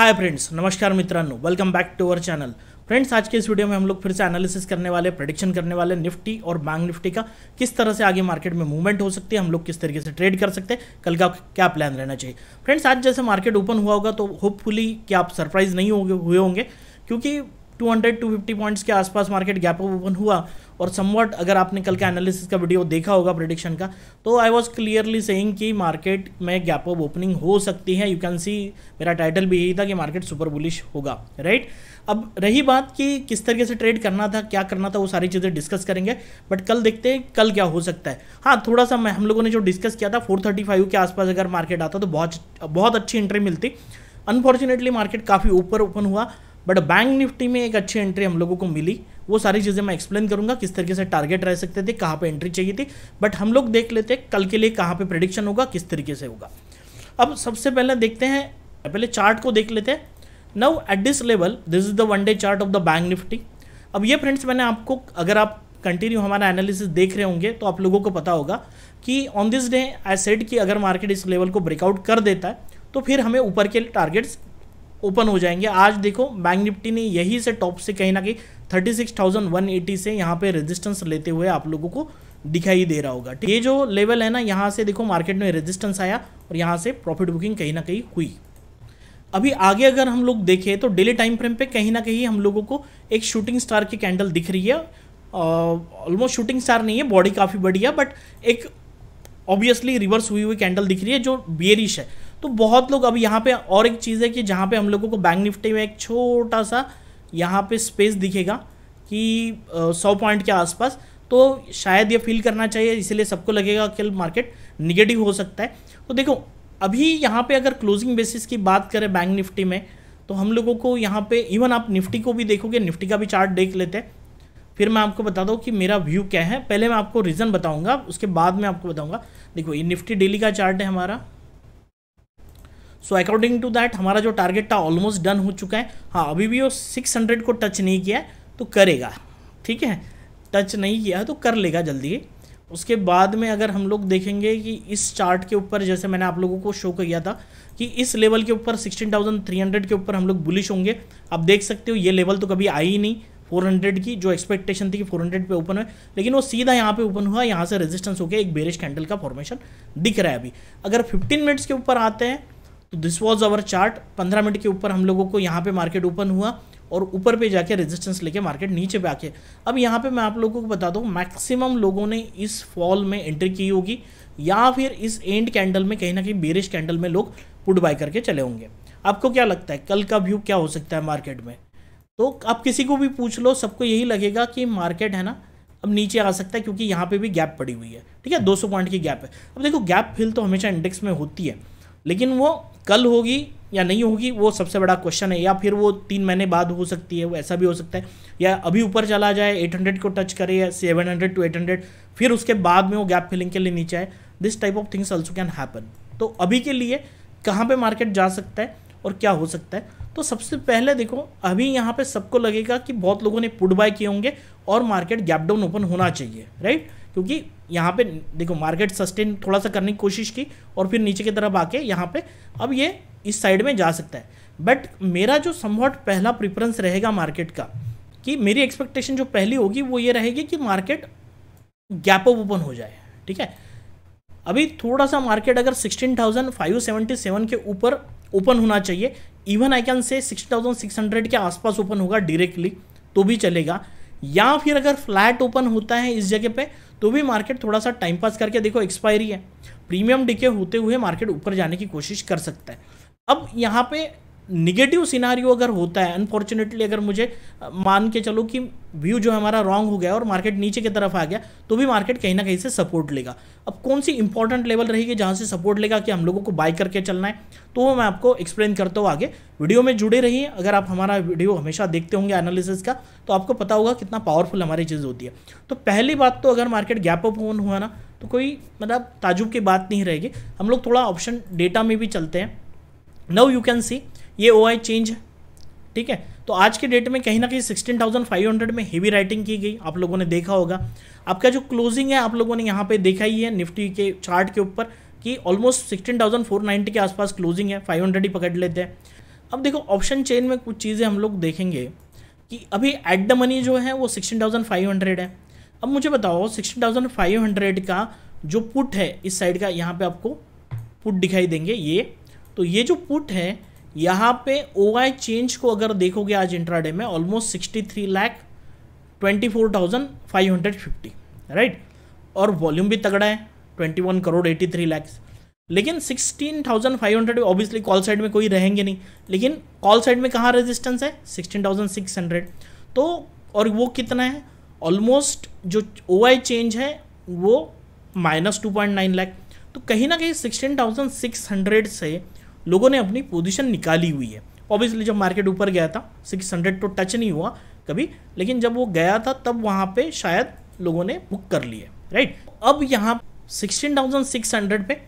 हाय friends नमस्कार मित्रों welcome back to our channel friends आज के इस वीडियो में हम लोग फिर से एनालिसिस करने वाले प्रडिक्शन करने वाले निफ्टी और बैंक निफ्टी का किस तरह से आगे मार्केट में मूवमेंट हो सकती है हम लोग किस तरीके से ट्रेड कर सकते हैं कल का क्या प्लान रहना चाहिए फ्रेंड्स आज जैसे मार्केट ओपन हुआ होगा तो होपफुली क्या आप सरप्राइज नहीं हुए होंगे क्योंकि 200 250 पॉइंट्स के आसपास मार्केट गैप ओपन हुआ और समवट अगर आपने कल के एनालिसिस का वीडियो देखा होगा प्रडिक्शन का तो आई वॉज क्लियरली सेइंग कि मार्केट में गैप ऑफ ओपनिंग हो सकती है यू कैन सी मेरा टाइटल भी यही था कि मार्केट सुपर बुलिश होगा राइट अब रही बात कि किस तरीके से ट्रेड करना था क्या करना था वो सारी चीज़ें डिस्कस करेंगे बट कल देखते हैं कल क्या हो सकता है हाँ थोड़ा सा हम लोगों ने जो डिस्कस किया था फाइव के आसपास अगर मार्केट आता तो बहुत बहुत अच्छी एंट्री मिलती अनफॉर्चुनेटली मार्केट काफ़ी ऊपर ओपन हुआ बट बैंक निफ्टी में एक अच्छी एंट्री हम लोगों को मिली वो सारी चीज़ें मैं एक्सप्लेन करूंगा किस तरीके से टारगेट रह सकते थे कहाँ पे एंट्री चाहिए थी बट हम लोग देख लेते हैं कल के लिए कहाँ पे प्रडिक्शन होगा किस तरीके से होगा अब सबसे पहले देखते हैं पहले चार्ट को देख लेते हैं now at this level this is the one day chart of the bank Nifty अब ये फ्रेंड्स मैंने आपको अगर आप कंटिन्यू हमारा एनालिसिस देख रहे होंगे तो आप लोगों को पता होगा कि on this day I said कि अगर मार्केट इस लेवल को ब्रेकआउट कर देता है तो फिर हमें ऊपर के टारगेट्स ओपन हो जाएंगे आज देखो बैंक निफ्टी ने यही से टॉप से कहीं ना कहीं 36,180 से यहाँ पे रेजिस्टेंस लेते हुए आप लोगों को दिखाई दे रहा होगा ये जो लेवल है ना यहाँ से देखो मार्केट में रेजिस्टेंस आया और यहाँ से प्रॉफिट बुकिंग कहीं ना कहीं हुई अभी आगे अगर हम लोग देखें तो डेली टाइम फ्रेम पे कहीं ना कहीं हम लोगों को एक शूटिंग स्टार की कैंडल दिख रही है ऑलमोस्ट शूटिंग स्टार नहीं है बॉडी काफ़ी बढ़िया बट एक ऑब्वियसली रिवर्स हुई हुई कैंडल दिख रही है जो बियरिश है तो बहुत लोग अब यहाँ पे और एक चीज़ है कि जहाँ पे हम लोगों को बैंक निफ्टी में एक छोटा सा यहाँ पे स्पेस दिखेगा कि सौ पॉइंट के आसपास तो शायद ये फील करना चाहिए इसीलिए सबको लगेगा कि मार्केट निगेटिव हो सकता है तो देखो अभी यहाँ पे अगर क्लोजिंग बेसिस की बात करें बैंक निफ्टी में तो हम लोगों को यहाँ पे इवन आप निफ्टी को भी देखोगे निफ्टी का भी चार्ट देख लेते हैं फिर मैं आपको बता दूँ कि मेरा व्यू क्या है पहले मैं आपको रीज़न बताऊँगा उसके बाद मैं आपको बताऊँगा देखो ये निफ्टी डेली का चार्ट है हमारा सो अकॉर्डिंग टू दैट हमारा जो टारगेट था ऑलमोस्ट डन हो चुका है हाँ अभी भी वो सिक्स हंड्रेड को टच नहीं किया तो करेगा ठीक है टच नहीं किया तो कर लेगा जल्दी उसके बाद में अगर हम लोग देखेंगे कि इस चार्ट के ऊपर जैसे मैंने आप लोगों को शो किया था कि इस लेवल के ऊपर 16,300 के ऊपर हम लोग बुलिश होंगे आप देख सकते हो ये लेवल तो कभी आई ही नहीं 400 की जो एक्सपेक्टेशन थी कि 400 पे ओपन है लेकिन वो सीधा यहाँ पे ओपन हुआ यहाँ से रेजिस्टेंस गया एक बेरिश कैंडल का फॉर्मेशन दिख रहा है अभी अगर 15 मिनट्स के ऊपर आते हैं तो दिस वॉज अवर चार्ट पंद्रह मिनट के ऊपर हम लोगों को यहाँ पे मार्केट ओपन हुआ और ऊपर पे जाके रेजिस्टेंस लेके मार्केट नीचे पे आके अब यहाँ पे मैं आप लोगों को बता दूँ मैक्सिमम लोगों ने इस फॉल में एंट्री की होगी या फिर इस एंड कैंडल में कहीं ना कहीं बेरिश कैंडल में लोग पुट बाय करके चले होंगे आपको क्या लगता है कल का व्यू क्या हो सकता है मार्केट में तो आप किसी को भी पूछ लो सबको यही लगेगा कि मार्केट है ना अब नीचे आ सकता है क्योंकि यहाँ पे भी गैप पड़ी हुई है ठीक है 200 पॉइंट की गैप है अब देखो गैप फिल तो हमेशा इंडेक्स में होती है लेकिन वो कल होगी या नहीं होगी वो सबसे बड़ा क्वेश्चन है या फिर वो तीन महीने बाद हो सकती है वो ऐसा भी हो सकता है या अभी ऊपर चला जाए 800 को टच करे या 700 टू 800 फिर उसके बाद में वो गैप फिलिंग के लिए नीचे आए this type of things also can happen तो अभी के लिए कहाँ पे मार्केट जा सकता है और क्या हो सकता है तो सबसे पहले देखो अभी यहाँ पर सबको लगेगा कि बहुत लोगों ने पुट बाय किए होंगे और मार्केट गैप डाउन ओपन होना चाहिए राइट क्योंकि यहाँ पे देखो मार्केट सस्टेन थोड़ा सा करने की कोशिश की और फिर नीचे की तरफ आके यहाँ पे अब ये इस साइड में जा सकता है बट मेरा जो समवट पहला प्रिफरेंस रहेगा मार्केट का कि मेरी एक्सपेक्टेशन जो पहली होगी वो ये रहेगी कि मार्केट गैप ऑफ ओपन हो जाए ठीक है अभी थोड़ा सा मार्केट अगर 16,577 के ऊपर ओपन होना चाहिए इवन आई कैन से 16,600 के आसपास ओपन होगा डायरेक्टली तो भी चलेगा या फिर अगर फ्लैट ओपन होता है इस जगह पे तो भी मार्केट थोड़ा सा टाइम पास करके देखो एक्सपायरी है प्रीमियम डिके होते हुए मार्केट ऊपर जाने की कोशिश कर सकता है अब यहाँ पे निगेटिव सिनारी अगर होता है अनफॉर्चुनेटली अगर मुझे मान के चलो कि व्यू जो हमारा रॉन्ग हो गया और मार्केट नीचे की तरफ आ गया तो भी मार्केट कहीं ना कहीं से सपोर्ट लेगा अब कौन सी इंपॉर्टेंट लेवल रहेगी जहाँ से सपोर्ट लेगा कि हम लोगों को बाय करके चलना है तो वो मैं आपको एक्सप्लेन करता हूँ आगे वीडियो में जुड़े रहिए अगर आप हमारा वीडियो हमेशा देखते होंगे एनालिसिस का तो आपको पता होगा कितना पावरफुल हमारी चीज़ होती है तो पहली बात तो अगर मार्केट गैप अप ऑन हुआ ना तो कोई मतलब ताजुब की बात नहीं रहेगी हम लोग थोड़ा ऑप्शन डेटा में भी चलते हैं नव यू कैन सी ये ओ आई चेंज है ठीक है तो आज के डेट में कहीं ना कहीं सिक्सटीन थाउजेंड फाइव हंड्रेड में हीवी राइटिंग की गई आप लोगों ने देखा होगा आपका जो क्लोजिंग है आप लोगों ने यहाँ पे देखा ही है निफ्टी के चार्ट के ऊपर कि almost sixteen thousand four ninety के आसपास क्लोजिंग है फाइव हंड्रेड ही पकड़ लेते हैं अब देखो ऑप्शन चेन में कुछ चीज़ें हम लोग देखेंगे कि अभी एट द मनी जो है वो थाउजेंड फाइव हंड्रेड है अब मुझे बताओ सिक्सटीन फाइव हंड्रेड का जो पुट है इस साइड का यहाँ पे आपको पुट दिखाई देंगे ये तो ये जो पुट है यहाँ पे ओ आई चेंज को अगर देखोगे आज इंट्राडे में almost sixty three lakh twenty four thousand five hundred fifty right और वॉल्यूम भी तगड़ा है twenty one crore eighty three lakhs लेकिन sixteen thousand five hundred obviously call side में कोई रहेंगे नहीं लेकिन कॉल साइड में कहाँ रेजिस्टेंस है सिक्सटीन थाउजेंड सिक्स हंड्रेड तो और वो कितना है ऑलमोस्ट जो ओ आई चेंज है वो minus two point nine lakh तो कहीं ना कहीं सिक्सटीन थाउजेंड सिक्स हंड्रेड से लोगों ने अपनी पोजीशन निकाली हुई है ऑब्वियसली जब मार्केट ऊपर गया था सिक्स हंड्रेड तो टच नहीं हुआ कभी लेकिन जब वो गया था तब वहाँ पे शायद लोगों ने बुक कर लिए राइट अब यहाँ सिक्सटीन थाउजेंड सिक्स हंड्रेड पे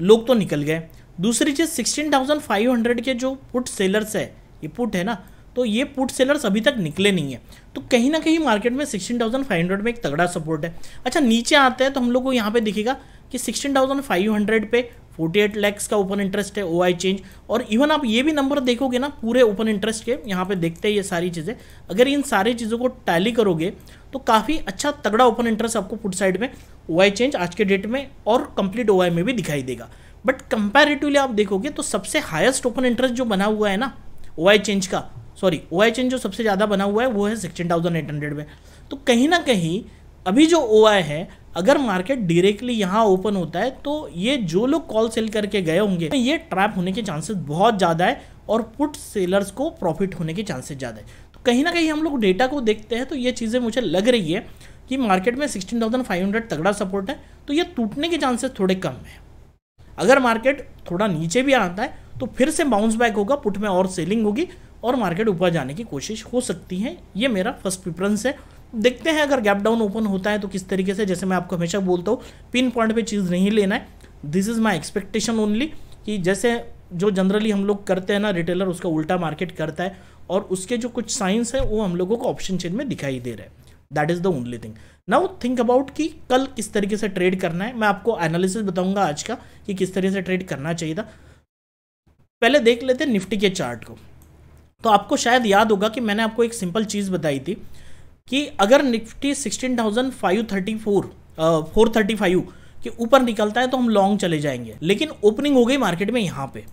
लोग तो निकल गए दूसरी चीज़ सिक्सटीन थाउजेंड फाइव हंड्रेड के जो पुट सेलर्स है ये पुट है ना तो ये पुट सेलर्स अभी तक निकले नहीं है तो कहीं ना कहीं मार्केट में सिक्सटीन थाउजेंड फाइव हंड्रेड में एक तगड़ा सपोर्ट है अच्छा नीचे आते हैं तो हम लोग को यहाँ पे दिखेगा कि सिक्सटीन थाउजेंड फाइव हंड्रेड पे फोर्टी एट लैक्स का ओपन इंटरेस्ट है ओ चेंज और इवन आप ये भी नंबर देखोगे ना पूरे ओपन इंटरेस्ट के यहाँ पे देखते हैं ये सारी चीज़ें अगर इन सारी चीज़ों को टैली करोगे तो काफ़ी अच्छा तगड़ा ओपन इंटरेस्ट आपको फुट साइड में ओ चेंज आज के डेट में और कंप्लीट ओ में भी दिखाई देगा बट कंपेरेटिवली आप देखोगे तो सबसे हाइस्ट ओपन इंटरेस्ट जो बना हुआ है ना ओ चेंज का सॉरी ओ चेंज जो सबसे ज़्यादा बना हुआ है वो है सिक्सटीन थाउजेंड एट हंड्रेड में तो कहीं ना कहीं अभी जो ओ है अगर मार्केट डायरेक्टली यहाँ ओपन होता है तो ये जो लोग कॉल सेल करके गए होंगे ये ट्रैप होने के चांसेस बहुत ज़्यादा है और पुट सेलर्स को प्रॉफिट होने के चांसेस ज़्यादा है तो कहीं ना कहीं हम लोग डेटा को देखते हैं तो ये चीज़ें मुझे लग रही है कि मार्केट में सिक्सटीन तगड़ा सपोर्ट है तो ये टूटने के चांसेस थोड़े कम है अगर मार्केट थोड़ा नीचे भी आता है तो फिर से बाउंस बैक होगा पुट में और सेलिंग होगी और मार्केट ऊपर जाने की कोशिश हो सकती है ये मेरा फर्स्ट प्रिफरेंस है देखते हैं अगर गैप डाउन ओपन होता है तो किस तरीके से जैसे मैं आपको हमेशा बोलता हूँ पिन पॉइंट पे चीज़ नहीं लेना है this is my expectation only कि जैसे जो जनरली हम लोग करते हैं ना रिटेलर उसका उल्टा मार्केट करता है और उसके जो कुछ साइंस है वो हम लोगों को ऑप्शन चेन में दिखाई दे रहे हैं that is the only thing now think about कि कल किस तरीके से ट्रेड करना है मैं आपको एनालिसिस बताऊंगा आज का कि किस तरीके से ट्रेड करना चाहिए था पहले देख लेते निफ्टी के चार्ट को तो आपको शायद याद होगा कि मैंने आपको एक सिंपल चीज़ बताई थी कि अगर Nifty sixteen thousand five thirty four four thirty five के ऊपर निकलता है तो हम लॉन्ग चले जाएंगे लेकिन ओपनिंग हो गई मार्केट में यहाँ पे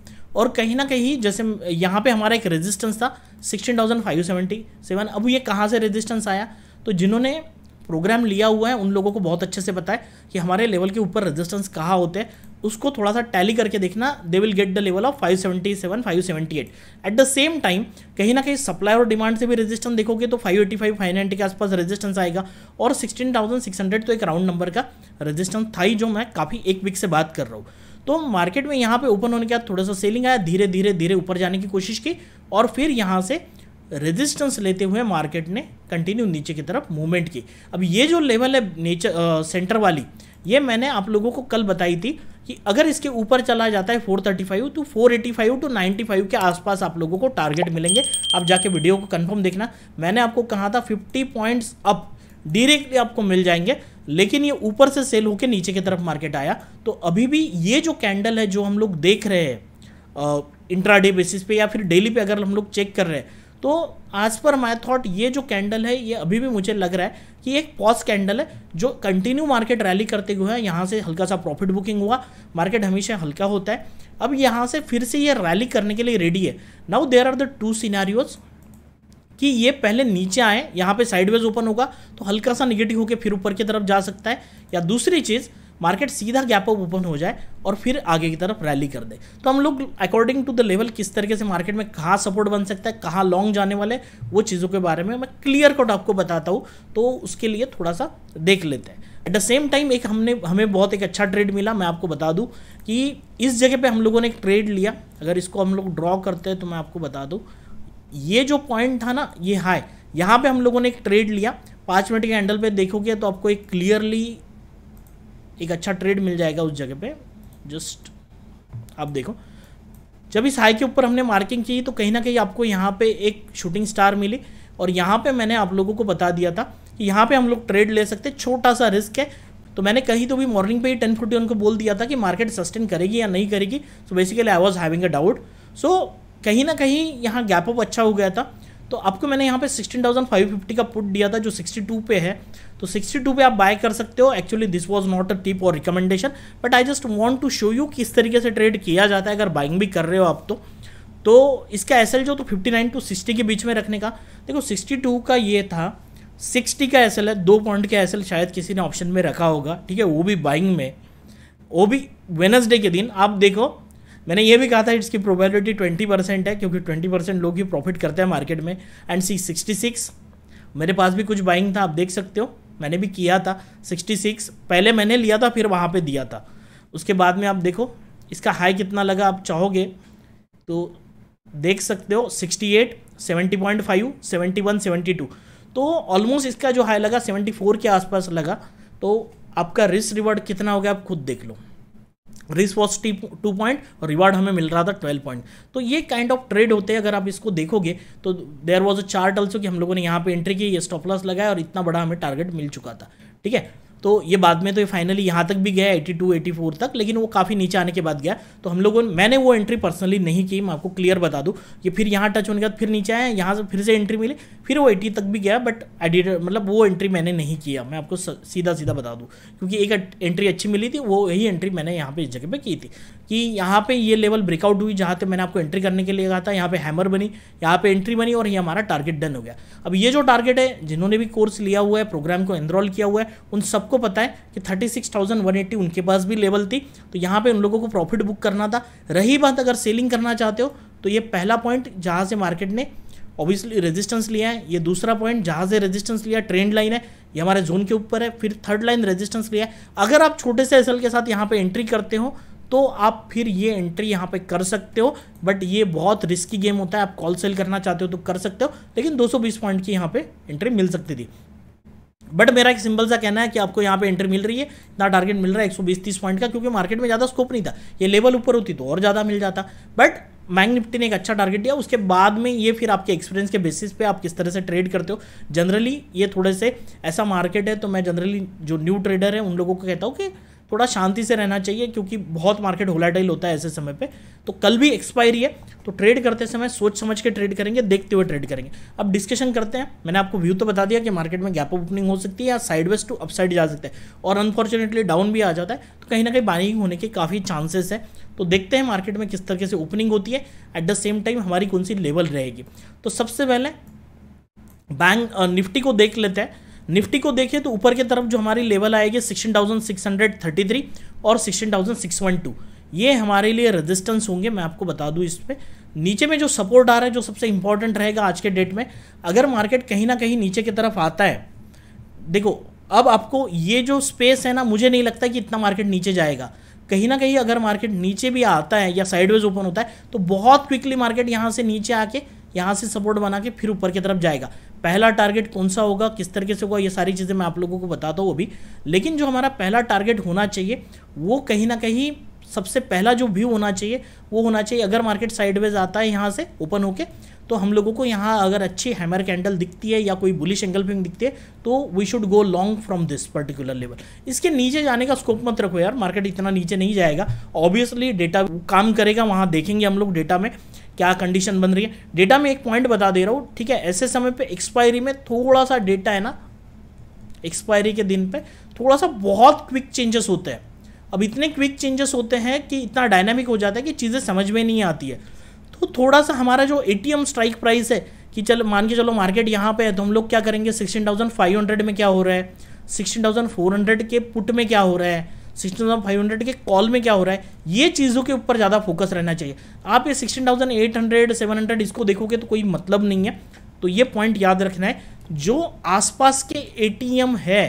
और कहीं ना कहीं जैसे यहाँ पे हमारा एक रेजिस्टेंस था sixteen thousand five seventy seven अब ये कहाँ से रेजिस्टेंस आया तो जिन्होंने प्रोग्राम लिया हुआ है उन लोगों को बहुत अच्छे से पता है कि हमारे लेवल के ऊपर रेजिस्टेंस कहाँ होते हैं उसको थोड़ा सा टैली करके देखना they will get the level of 577 578 at the same time कहीं ना कहीं सप्लाई और डिमांड से भी रेजिस्टेंस देखोगे तो 585 590 के आसपास रेजिस्टेंस आएगा और 16,600 तो एक राउंड नंबर का रेजिस्टेंस था ही जो मैं काफ़ी एक वीक से बात कर रहा हूँ तो मार्केट में यहाँ पे ओपन होने के बाद थोड़ा सा सेलिंग आया धीरे धीरे धीरे ऊपर जाने की कोशिश की और फिर यहाँ से रेजिस्टेंस लेते हुए मार्केट ने कंटिन्यू नीचे की तरफ मूवमेंट की अब ये जो लेवल है नेचर सेंटर वाली ये मैंने आप लोगों को कल बताई थी कि अगर इसके ऊपर चला जाता है 435 तो फाइव टू 95 के आसपास आप लोगों को टारगेट मिलेंगे आप जाके वीडियो को कंफर्म देखना मैंने आपको कहा था 50 पॉइंट्स अप डायरेक्टली आपको मिल जाएंगे लेकिन ये ऊपर से सेल होकर नीचे की तरफ मार्केट आया तो अभी भी ये जो कैंडल है जो हम लोग देख रहे हैं इंट्राडे बेसिस पे या फिर डेली पे अगर हम लोग चेक कर रहे हैं तो आज पर माई थॉट ये जो कैंडल है ये अभी भी मुझे लग रहा है कि एक पॉज कैंडल है जो कंटिन्यू मार्केट रैली करते हुए है यहाँ से हल्का सा प्रॉफिट बुकिंग हुआ मार्केट हमेशा हल्का होता है अब यहाँ से फिर से ये रैली करने के लिए रेडी है now there are the two scenarios कि ये पहले नीचे आए यहाँ पे साइडवेज ओपन होगा तो हल्का सा निगेटिव होकर फिर ऊपर की तरफ जा सकता है या दूसरी चीज़ मार्केट सीधा गैप अप ओपन हो जाए और फिर आगे की तरफ रैली कर दे तो हम लोग अकॉर्डिंग टू द लेवल किस तरीके से मार्केट में कहाँ सपोर्ट बन सकता है कहाँ लॉन्ग जाने वाले वो चीज़ों के बारे में मैं क्लियर कट आपको बताता हूँ तो उसके लिए थोड़ा सा देख लेते हैं एट द सेम टाइम एक हमने हमें बहुत एक अच्छा ट्रेड मिला मैं आपको बता दूँ कि इस जगह पर हम लोगों ने एक ट्रेड लिया अगर इसको हम लोग ड्रॉ करते हैं तो मैं आपको बता दूँ ये जो पॉइंट था ना ये हाई यहाँ पे हम लोगों ने एक ट्रेड लिया पाँच मिनट के हैंडल पे देखोगे तो आपको एक क्लियरली एक अच्छा ट्रेड मिल जाएगा उस जगह पे जस्ट आप देखो जब इस हाई के ऊपर हमने मार्किंग की तो कहीं ना कहीं आपको यहाँ पे एक शूटिंग स्टार मिली और यहाँ पे मैंने आप लोगों को बता दिया था कि यहाँ पे हम लोग ट्रेड ले सकते छोटा सा रिस्क है तो मैंने कहीं तो भी मॉर्निंग पे ही टेन फिफ्टी उनको बोल दिया था कि मार्केट सस्टेन करेगी या नहीं करेगी so basically I was having a doubt so कहीं ना कहीं यहाँ गैप अप अच्छा हो गया था तो आपको मैंने यहाँ पे 16,550 का पुट दिया था जो 62 पे है तो 62 पे आप बाय कर सकते हो actually this was not a tip और recommendation but I just want to show you किस तरीके से ट्रेड किया जाता है अगर बाइंग भी कर रहे हो आप तो तो इसका एस जो तो 59 टू 60 के बीच में रखने का देखो 62 का ये था 60 का एस है दो पॉइंट का एस शायद किसी ने ऑप्शन में रखा होगा ठीक है वो भी बाइंग में वो भी वेनसडे के दिन आप देखो मैंने ये भी कहा था इसकी प्रोबेबिलिटी ट्वेंटी परसेंट है क्योंकि ट्वेंटी परसेंट लोग ही प्रॉफिट करते हैं मार्केट में एंड सी सिक्सटी सिक्स मेरे पास भी कुछ बाइंग था आप देख सकते हो मैंने भी किया था 66 पहले मैंने लिया था फिर वहाँ पे दिया था उसके बाद में आप देखो इसका हाई कितना लगा आप चाहोगे तो देख सकते हो 68 70.5 71 टू तो ऑलमोस्ट इसका जो हाई लगा 74 के आसपास लगा तो आपका रिस्क रिवॉर्ड कितना हो गया आप खुद देख लो risk watch T two point और रिवार्ड हमें मिल रहा था ट्वेल्व पॉइंट तो ये काइंड ऑफ ट्रेड होते हैं अगर आप इसको देखोगे तो there was a chart also कि हम लोगों ने यहाँ पे एंट्री की ये स्टॉप लॉस लगाया और इतना बड़ा हमें टारगेट मिल चुका था ठीक है तो ये बाद में तो ये फाइनली यहाँ तक भी गया 82 84 तक लेकिन वो काफ़ी नीचे आने के बाद गया तो हम लोगों ने मैंने वो एंट्री पर्सनली नहीं की मैं आपको क्लियर बता दूँ ये फिर यहाँ टच होने के बाद फिर नीचे आए यहाँ से फिर से एंट्री मिली फिर वो 80 तक भी गया बट एडिट मतलब वो एंट्री मैंने नहीं किया मैं आपको सीधा सीधा बता दूँ क्योंकि एक एंट्री अच्छी मिली थी वो यही एंट्री मैंने यहाँ पर इस जगह पर की थी कि यहाँ पे ये लेवल ब्रेकआउट हुई जहाँ पे मैंने आपको एंट्री करने के लिए कहा था यहाँ पे हैमर बनी यहाँ पे एंट्री बनी और ये हमारा टारगेट डन हो गया अब ये जो टारगेट है जिन्होंने भी कोर्स लिया हुआ है प्रोग्राम को एनरोल किया हुआ है उन सबको पता है कि thirty six thousand one eighty उनके पास भी लेवल थी तो यहाँ पर उन लोगों को प्रॉफिट बुक करना था रही बात अगर सेलिंग करना चाहते हो तो ये पहला पॉइंट जहाँ से मार्केट ने ऑब्वियसली रेजिस्टेंस लिया है ये दूसरा पॉइंट जहाँ से रेजिस्टेंस लिया ट्रेंड लाइन है ये हमारे जोन के ऊपर है फिर थर्ड लाइन रेजिस्टेंस लिया है अगर आप छोटे से एसएल के साथ यहाँ पे एंट्री करते हो तो आप फिर ये एंट्री यहाँ पे कर सकते हो बट ये बहुत रिस्की गेम होता है आप कॉल सेल करना चाहते हो तो कर सकते हो लेकिन 220 पॉइंट की यहाँ पे एंट्री मिल सकती थी बट मेरा एक सिंपल सा कहना है कि आपको यहाँ पे एंट्री मिल रही है इतना टारगेट मिल रहा है एक सौ पॉइंट का क्योंकि मार्केट में ज़्यादा स्कोप नहीं था ये लेवल ऊपर होती तो और ज़्यादा मिल जाता बट मैंग निफ्टी ने एक अच्छा टारगेट दिया उसके बाद में ये फिर आपके एक्सपीरियंस के बेसिस पे आप किस तरह से ट्रेड करते हो जनरली ये थोड़े से ऐसा मार्केट है तो मैं जनरली जो न्यू ट्रेडर है उन लोगों को कहता हूँ कि थोड़ा शांति से रहना चाहिए क्योंकि बहुत मार्केट होलाटाइल होता है ऐसे समय पे तो कल भी एक्सपायरी है तो ट्रेड करते समय सोच समझ के ट्रेड करेंगे देखते हुए ट्रेड करेंगे अब डिस्कशन करते हैं मैंने आपको व्यू तो बता दिया कि मार्केट में गैप ओपनिंग हो सकती है या साइड वेस्ट टू अपसाइड जा सकते हैं और अनफॉर्चुनेटली डाउन भी आ जाता है तो कहीं ना कहीं बाइंग होने के काफ़ी चांसेस है तो देखते हैं मार्केट में किस तरीके से ओपनिंग होती है एट द सेम टाइम हमारी कौन सी लेवल रहेगी तो सबसे पहले बैंक निफ्टी को देख लेते हैं निफ्टी को देखें तो ऊपर की तरफ जो हमारी लेवल आएगी सिक्सटीन और सिक्सटीन ये हमारे लिए रेजिस्टेंस होंगे मैं आपको बता दूं इस पर नीचे में जो सपोर्ट आ रहा है जो सबसे इंपॉर्टेंट रहेगा आज के डेट में अगर मार्केट कहीं ना कहीं नीचे की तरफ आता है देखो अब आपको ये जो स्पेस है ना मुझे नहीं लगता कि इतना मार्केट नीचे जाएगा कहीं ना कहीं अगर मार्केट नीचे भी आता है या साइडवेज ओपन होता है तो बहुत क्विकली मार्केट यहाँ से नीचे आके यहाँ से सपोर्ट बना के फिर ऊपर की तरफ जाएगा पहला टारगेट कौन सा होगा किस तरीके से होगा ये सारी चीज़ें मैं आप लोगों को बताता हूँ अभी लेकिन जो हमारा पहला टारगेट होना चाहिए वो कहीं ना कहीं सबसे पहला जो व्यू होना चाहिए वो होना चाहिए अगर मार्केट साइडवेज आता है यहाँ से ओपन होके तो हम लोगों को यहाँ अगर अच्छी हैमर कैंडल दिखती है या कोई बुलिश एंगल फिंग दिखती है तो we should go long from this particular level इसके नीचे जाने का स्कोप मत रखो यार मार्केट इतना नीचे नहीं जाएगा ऑब्वियसली डेटा काम करेगा वहाँ देखेंगे हम लोग डेटा में क्या कंडीशन बन रही है डेटा में एक पॉइंट बता दे रहा हूँ ठीक है ऐसे समय पे एक्सपायरी में थोड़ा सा डेटा है ना एक्सपायरी के दिन पे थोड़ा सा बहुत क्विक चेंजेस होते हैं अब इतने क्विक चेंजेस होते हैं कि इतना डायनामिक हो जाता है कि चीज़ें समझ में नहीं आती है तो थोड़ा सा हमारा जो ए स्ट्राइक प्राइस है कि चल मान के चलो मार्केट यहाँ पे है तो हम लोग क्या करेंगे सिक्सटीन में क्या हो रहा है सिक्सटीन के पुट में क्या हो रहा है सिक्सटीन थाउजेंड फाइव हंड्रेड के कॉल में क्या हो रहा है ये चीज़ों के ऊपर ज़्यादा फोकस रहना चाहिए आप ये sixteen thousand eight hundred seven hundred इसको देखोगे तो कोई मतलब नहीं है तो ये पॉइंट याद रखना है जो आसपास के ए है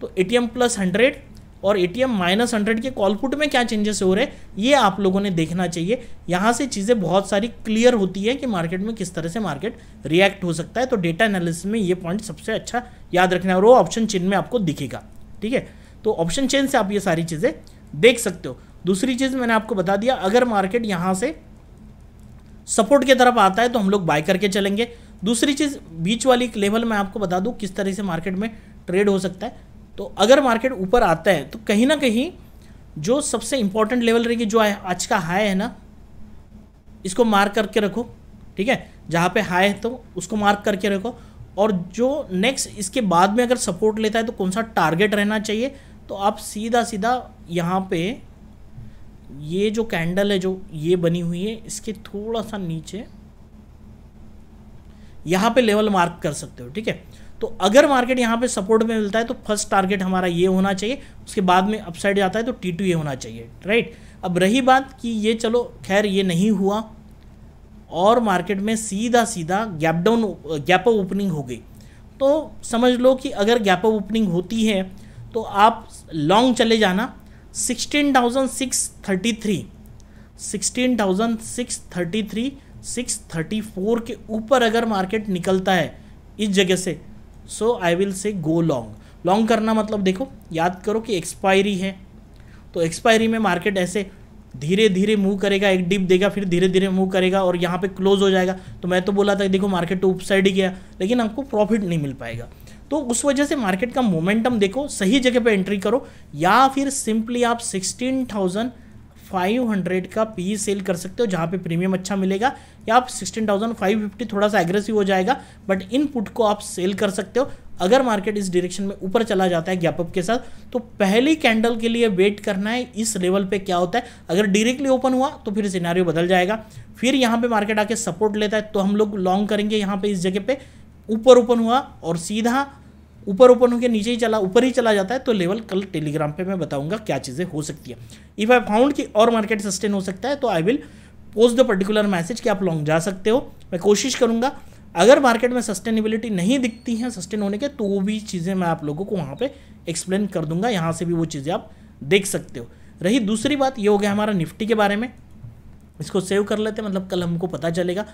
तो एटीएम प्लस हंड्रेड और ए एम माइनस हंड्रेड के कॉलपुट में क्या चेंजेस हो रहे हैं ये आप लोगों ने देखना चाहिए यहाँ से चीज़ें बहुत सारी क्लियर होती है कि मार्केट में किस तरह से मार्केट रिएक्ट हो सकता है तो डेटा एनालिसिस में ये पॉइंट सबसे अच्छा याद रखना है और वो ऑप्शन चिन्ह में आपको दिखेगा ठीक है तो ऑप्शन चेन से आप ये सारी चीज़ें देख सकते हो दूसरी चीज़ मैंने आपको बता दिया अगर मार्केट यहाँ से सपोर्ट की तरफ आता है तो हम लोग बाय करके चलेंगे दूसरी चीज़ बीच वाली लेवल मैं आपको बता दूँ किस तरह से मार्केट में ट्रेड हो सकता है तो अगर मार्केट ऊपर आता है तो कहीं ना कहीं जो सबसे इंपॉर्टेंट लेवल रहेगी जो है आज का हाई है ना इसको मार्क करके रखो ठीक है जहाँ पे हाई है तो उसको मार्क करके रखो और जो नेक्स्ट इसके बाद में अगर सपोर्ट लेता है तो कौन सा टारगेट रहना चाहिए तो आप सीधा सीधा यहाँ पे ये जो कैंडल है जो ये बनी हुई है इसके थोड़ा सा नीचे यहाँ पे लेवल मार्क कर सकते हो ठीक है तो अगर मार्केट यहाँ पे सपोर्ट में मिलता है तो फर्स्ट टारगेट हमारा ये होना चाहिए उसके बाद में अपसाइड जाता है तो टी टू ये होना चाहिए राइट अब रही बात कि ये चलो खैर ये नहीं हुआ और मार्केट में सीधा सीधा गैप डाउन गैप ओपनिंग हो गई तो समझ लो कि अगर गैप ओपनिंग होती है तो आप लॉन्ग चले जाना sixteen thousand six thirty three sixteen thousand six thirty three six thirty four के ऊपर अगर मार्केट निकलता है इस जगह से सो I will say go long long करना मतलब देखो याद करो कि एक्सपायरी है तो एक्सपायरी में मार्केट ऐसे धीरे धीरे मूव करेगा एक डिप देगा फिर धीरे धीरे मूव करेगा और यहाँ पे क्लोज हो जाएगा तो मैं तो बोला था देखो मार्केट तो साइड ही गया लेकिन आपको प्रॉफिट नहीं मिल पाएगा तो उस वजह से मार्केट का मोमेंटम देखो सही जगह पे एंट्री करो या फिर सिंपली आप सिक्सटीन थाउजेंड फाइव हंड्रेड का पी सेल कर सकते हो जहाँ पे प्रीमियम अच्छा मिलेगा या आप सिक्सटीन थाउजेंड फाइव फिफ्टी थोड़ा सा एग्रेसिव हो जाएगा बट इन पुट को आप सेल कर सकते हो अगर मार्केट इस डायरेक्शन में ऊपर चला जाता है गैपअप के साथ तो पहली कैंडल के लिए वेट करना है इस लेवल पे क्या होता है अगर डायरेक्टली ओपन हुआ तो फिर सिनारियो बदल जाएगा फिर यहाँ पे मार्केट आके सपोर्ट लेता है तो हम लोग लॉन्ग करेंगे यहाँ पे इस जगह पे ऊपर ओपन हुआ और सीधा ऊपर ओपन होकर नीचे ही चला ऊपर ही चला जाता है तो लेवल कल टेलीग्राम पे मैं बताऊंगा क्या चीज़ें हो सकती है इफ़ आई फाउंड कि और मार्केट सस्टेन हो सकता है तो I will post the particular message कि आप लॉन्ग जा सकते हो मैं कोशिश करूंगा अगर मार्केट में सस्टेनेबिलिटी नहीं दिखती है सस्टेन होने के तो वो भी चीज़ें मैं आप लोगों को वहाँ पर एक्सप्लेन कर दूंगा यहाँ से भी वो चीज़ें आप देख सकते हो रही दूसरी बात ये हो गया हमारा निफ्टी के बारे में इसको सेव कर लेते हैं मतलब कल हमको पता चलेगा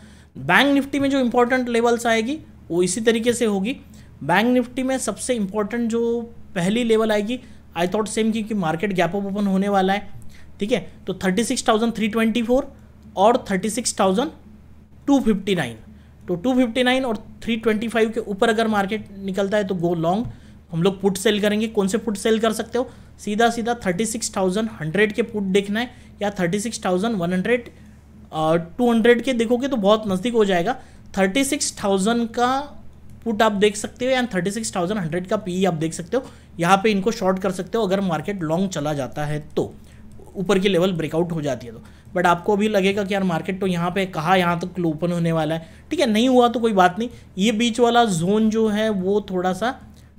बैंक निफ्टी में जो इंपॉर्टेंट लेवल्स आएगी वो इसी तरीके से होगी बैंक निफ्टी में सबसे इंपॉर्टेंट जो पहली लेवल आएगी आई थॉट सेम क्योंकि मार्केट गैप अप ओपन होने वाला है ठीक है तो thirty six thousand three twenty four और thirty six thousand two fifty nine तो टू फिफ्टी नाइन और थ्री ट्वेंटी फाइव के ऊपर अगर मार्केट निकलता है तो गो लॉन्ग हम लोग पुट सेल करेंगे कौन से पुट सेल कर सकते हो सीधा सीधा थर्टी सिक्स थाउजेंड हंड्रेड के पुट देखना है या thirty six thousand one hundred two hundred के देखोगे तो बहुत नज़दीक हो जाएगा थर्टी सिक्स थाउजेंड का पुट आप देख सकते हो या थर्टी सिक्स थाउजेंड हंड्रेड का पी e आप देख सकते हो यहाँ पे इनको शॉर्ट कर सकते हो अगर मार्केट लॉन्ग चला जाता है तो ऊपर की लेवल ब्रेकआउट हो जाती है तो बट आपको भी लगेगा कि यार मार्केट तो यहाँ पे कहा यहाँ तक तो ओपन होने वाला है ठीक है नहीं हुआ तो कोई बात नहीं ये बीच वाला जोन जो है वो थोड़ा सा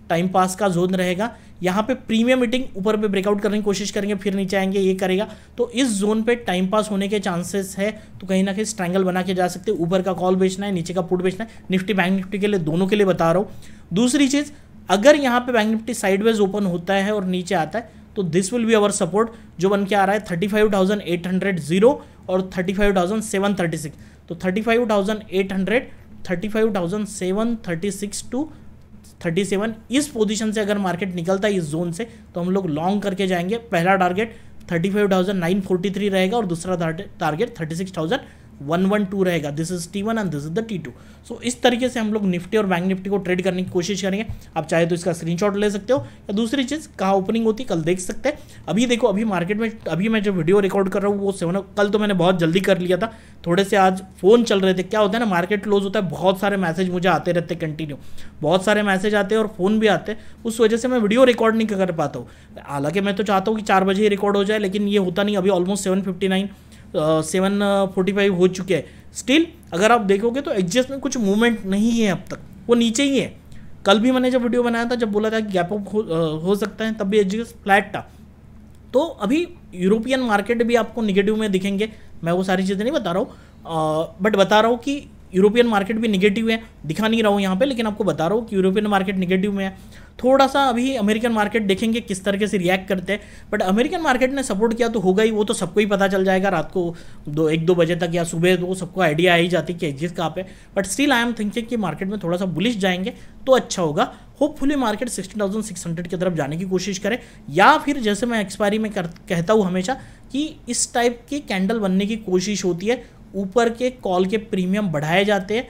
टाइम पास का जोन रहेगा यहाँ पे प्रीमियम मीटिंग ऊपर पे ब्रेकआउट करने की कोशिश करेंगे फिर नीचे आएंगे ये करेगा तो इस जोन पे टाइम पास होने के चांसेस है तो कहीं ना कहीं स्ट्रैंगल बना के जा सकते हैं ऊपर का कॉल बेचना है नीचे का पुट बेचना है निफ्टी बैंक निफ्टी के लिए दोनों के लिए बता रहा हूँ दूसरी चीज़ अगर यहाँ पे बैंक निफ्टी साइडवेज ओपन होता है और नीचे आता है तो this will be our support जो बन के आ रहा है thirty five thousand eight hundred zero और thirty five thousand seven thirty six तो thirty five thousand eight hundred thirty five thousand seven thirty six to thirty seven इस position से अगर मार्केट निकलता है इस जोन से तो हम लोग लॉन्ग करके जाएंगे पहला target thirty five thousand nine forty three रहेगा और दूसरा target thirty six thousand one one two रहेगा this is T one and this is the T two so इस तरीके से हम लोग निफ्टी और बैंक निफ्टी को ट्रेड करने की कोशिश करेंगे आप चाहे तो इसका स्क्रीनशॉट ले सकते हो या दूसरी चीज़ कहाँ ओपनिंग होती कल देख सकते हैं अभी देखो अभी मार्केट में अभी मैं जो वीडियो रिकॉर्ड कर रहा हूँ वो सेवन कल तो मैंने बहुत जल्दी कर लिया था थोड़े से आज फ़ोन चल रहे थे क्या होता है ना मार्केट क्लोज होता है बहुत सारे मैसेज मुझे आते रहते कंटिन्यू बहुत सारे मैसेज आते हैं और फ़ोन भी आते हैं उस वजह से मैं वीडियो रिकॉर्ड नहीं कर पाता हूँ हालांकि मैं तो चाहता हूँ कि चार बजे ही रिकॉर्ड हो जाए लेकिन ये होता नहीं अभी almost seven fifty nine seven forty five हो चुके हैं स्टिल अगर आप देखोगे तो एग्जस्ट में कुछ मूवमेंट नहीं है अब तक वो नीचे ही है कल भी मैंने जब वीडियो बनाया था जब बोला था कि गैप अप हो, हो सकता है तब भी एग्जस्ट फ्लैट था तो अभी यूरोपियन मार्केट भी आपको निगेटिव में दिखेंगे मैं वो सारी चीज़ें नहीं बता रहा हूँ बट बता रहा हूँ कि यूरोपियन मार्केट भी निगेटिव है दिखा नहीं रहा हूँ यहाँ पे लेकिन आपको बता रहा हूँ कि यूरोपियन मार्केट निगेटिव में है थोड़ा सा अभी अमेरिकन मार्केट देखेंगे किस तरीके से रिएक्ट करते हैं बट अमेरिकन मार्केट ने सपोर्ट किया तो होगा ही वो तो सबको ही पता चल जाएगा रात को दो एक दो बजे तक या सुबह दो सबको आइडिया आ ही जाती कि एग्जिट कहाँ पे but still I am thinking कि मार्केट में थोड़ा सा बुलिश जाएंगे तो अच्छा होगा होपफुली मार्केट हंड्रेड की तरफ जाने की कोशिश करे या फिर जैसे मैं एक्सपायरी में कर, कहता हूँ हमेशा कि इस टाइप की कैंडल बनने की कोशिश होती है ऊपर के कॉल के प्रीमियम बढ़ाए जाते हैं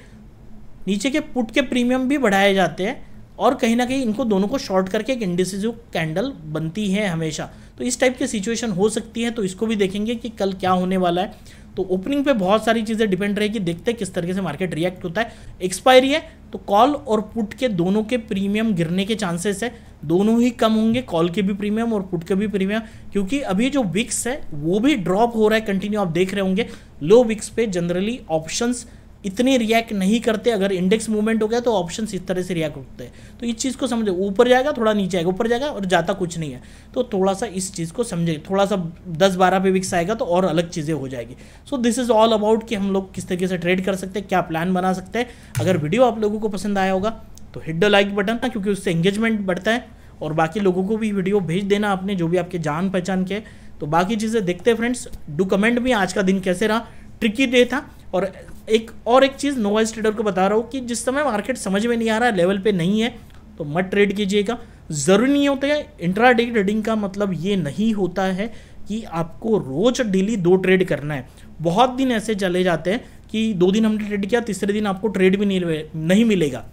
नीचे के पुट के प्रीमियम भी बढ़ाए जाते हैं और कहीं ना कहीं इनको दोनों को शॉर्ट करके एक इंडिसिजिव कैंडल बनती है हमेशा तो इस टाइप की सिचुएशन हो सकती है तो इसको भी देखेंगे कि कल क्या होने वाला है तो ओपनिंग पे बहुत सारी चीज़ें डिपेंड रहेगी देखते हैं किस तरीके से मार्केट रिएक्ट होता है एक्सपायरी है तो कॉल और पुट के दोनों के प्रीमियम गिरने के चांसेस है दोनों ही कम होंगे कॉल के भी प्रीमियम और पुट के भी प्रीमियम क्योंकि अभी जो विक्स है वो भी ड्रॉप हो रहा है कंटिन्यू आप देख रहे होंगे लो विक्स पे जनरली ऑप्शंस इतने रिएक्ट नहीं करते अगर इंडेक्स मूवमेंट हो गया तो ऑप्शन इस तरह से रिएक्ट होते हैं तो इस चीज़ को समझो ऊपर जाएगा थोड़ा नीचे आएगा ऊपर जाएगा और जाता कुछ नहीं है तो थोड़ा सा इस चीज़ को समझे थोड़ा सा दस बारह पे विक्स आएगा तो और अलग चीज़ें हो जाएगी so this is all about कि हम लोग किस तरीके से ट्रेड कर सकते हैं क्या प्लान बना सकते हैं अगर वीडियो आप लोगों को पसंद आया होगा तो हिट द लाइक बटन क्योंकि उससे एंगेजमेंट बढ़ता है और बाकी लोगों को भी वीडियो भेज देना आपने जो भी आपके जान पहचान के तो बाकी चीज़ें देखते हैं फ्रेंड्स डू कमेंट भी आज का दिन कैसे रहा ट्रिकी डे था और एक और एक चीज़ नोवाइज ट्रेडर को बता रहा हूँ कि जिस समय मार्केट समझ में नहीं आ रहा है लेवल पे नहीं है तो मत ट्रेड कीजिएगा ज़रूरी नहीं होता है इंट्राडे ट्रेडिंग का मतलब ये नहीं होता है कि आपको रोज डेली दो ट्रेड करना है बहुत दिन ऐसे चले जाते हैं कि दो दिन हमने ट्रेड किया तीसरे दिन आपको ट्रेड भी नहीं नहीं मिलेगा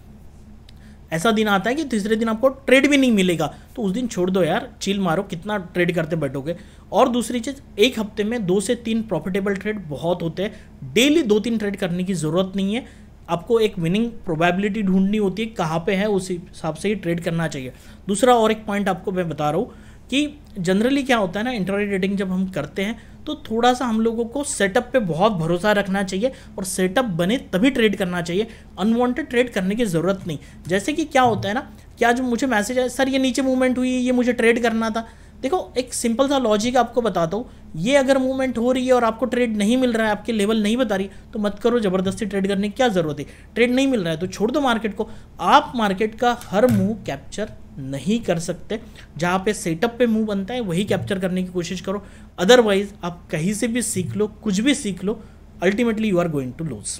ऐसा दिन आता है कि तीसरे दिन आपको ट्रेड भी नहीं मिलेगा तो उस दिन छोड़ दो यार चील मारो कितना ट्रेड करते बैठोगे और दूसरी चीज़ एक हफ्ते में दो से तीन प्रॉफिटेबल ट्रेड बहुत होते हैं डेली दो तीन ट्रेड करने की ज़रूरत नहीं है आपको एक विनिंग प्रोबेबिलिटी ढूंढनी होती है कहाँ पे है उस हिसाब से ही ट्रेड करना चाहिए दूसरा और एक पॉइंट आपको मैं बता रहा हूँ कि जनरली क्या होता है ना इंटरनेट डेटिंग जब हम करते हैं तो थोड़ा सा हम लोगों को सेटअप पे बहुत भरोसा रखना चाहिए और सेटअप बने तभी ट्रेड करना चाहिए अनवांटेड ट्रेड करने की ज़रूरत नहीं जैसे कि क्या होता है ना क्या जो मुझे मैसेज आया सर ये नीचे मूवमेंट हुई ये मुझे ट्रेड करना था देखो एक सिंपल सा लॉजिक आपको बताता हूँ ये अगर मूवमेंट हो रही है और आपको ट्रेड नहीं मिल रहा है आपके लेवल नहीं बता रही तो मत करो ज़बरदस्ती ट्रेड करने की क्या ज़रूरत है ट्रेड नहीं मिल रहा है तो छोड़ दो मार्केट को आप मार्केट का हर मूव कैप्चर नहीं कर सकते जहाँ पे सेटअप पे मुंह बनता है वही कैप्चर करने की कोशिश करो अदरवाइज आप कहीं से भी सीख लो कुछ भी सीख लो ultimately you are going to lose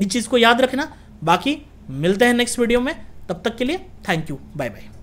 इस चीज़ को याद रखना बाकी मिलते हैं नेक्स्ट वीडियो में तब तक के लिए थैंक यू बाय बाय